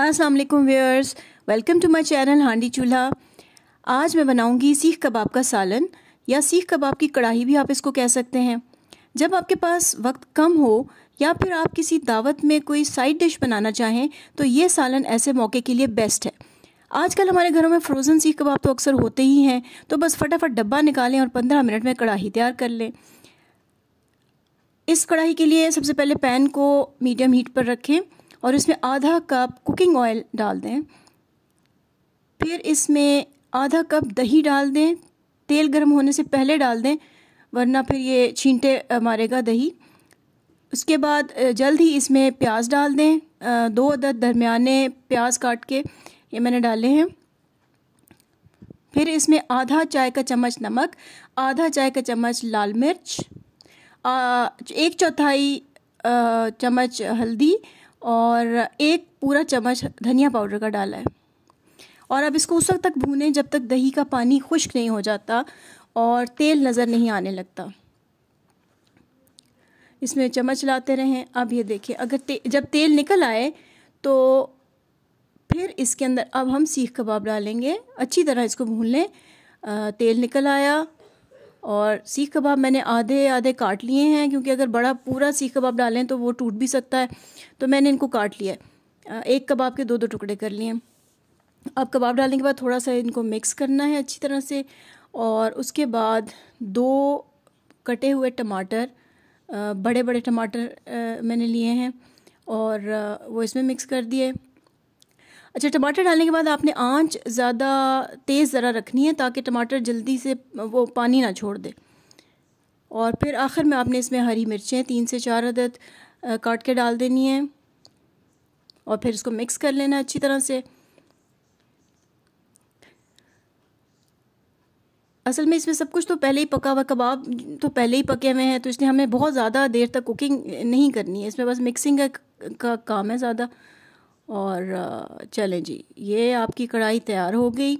अस्सलाम वालेकुम viewers welcome to my channel Handi Chulha आज मैं बनाऊंगी सीख कबाब का सालन या सीख कबाब की कढ़ाई भी आप इसको कह सकते हैं जब आपके पास वक्त कम हो या फिर आप किसी दावत में कोई साइड डिश बनाना चाहें तो ये सालन ऐसे मौके के लिए बेस्ट है आजकल हमारे घरों में फ्रोज़न सीख कबाब तो अक्सर होते ही हैं तो बस फटाफट डब्बा निकालें और पंद्रह मिनट में कढ़ाई तैयार कर लें इस कढ़ाई के लिए सबसे पहले पैन को मीडियम हीट पर रखें और इसमें आधा कप कुकिंग ऑयल डाल दें फिर इसमें आधा कप दही डाल दें तेल गर्म होने से पहले डाल दें वरना फिर ये छींटे मारेगा दही उसके बाद जल्द ही इसमें प्याज डाल दें दो अदद दरमियाने प्याज काट के ये मैंने डाले हैं फिर इसमें आधा चाय का चम्मच नमक आधा चाय का चम्मच लाल मिर्च एक चौथाई चम्मच हल्दी और एक पूरा चम्मच धनिया पाउडर का डाला है और अब इसको उस वक्त तक भूनें जब तक दही का पानी खुश्क नहीं हो जाता और तेल नज़र नहीं आने लगता इसमें चम्मच लाते रहें अब ये देखें अगर ते, जब तेल निकल आए तो फिर इसके अंदर अब हम सीख कबाब डालेंगे अच्छी तरह इसको भून लें तेल निकल आया और सीख कबाब मैंने आधे आधे काट लिए हैं क्योंकि अगर बड़ा पूरा सीख कबाब डालें तो वो टूट भी सकता है तो मैंने इनको काट लिया है एक कबाब के दो दो टुकड़े कर लिए अब कबाब डालने के बाद थोड़ा सा इनको मिक्स करना है अच्छी तरह से और उसके बाद दो कटे हुए टमाटर बड़े बड़े टमाटर मैंने लिए हैं और वो इसमें मिक्स कर दिए अच्छा टमाटर डालने के बाद आपने आंच ज़्यादा तेज़ ज़रा रखनी है ताकि टमाटर जल्दी से वो पानी ना छोड़ दे और फिर आखिर में आपने इसमें हरी मिर्चें तीन से चार अदद काट के डाल देनी है और फिर इसको मिक्स कर लेना अच्छी तरह से असल में इसमें सब कुछ तो पहले ही पका हुआ कबाब तो पहले ही पके हुए हैं तो इसलिए हमें बहुत ज़्यादा देर तक कुकिंग नहीं करनी है इसमें बस मिक्सिंग का, का काम है ज़्यादा और चलें जी ये आपकी कढ़ाई तैयार हो गई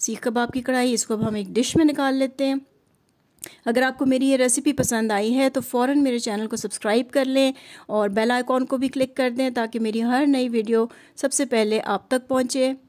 सीख कबाब की कढ़ाई इसको अब हम एक डिश में निकाल लेते हैं अगर आपको मेरी ये रेसिपी पसंद आई है तो फ़ौर मेरे चैनल को सब्सक्राइब कर लें और बेल आइकॉन को भी क्लिक कर दें ताकि मेरी हर नई वीडियो सबसे पहले आप तक पहुँचे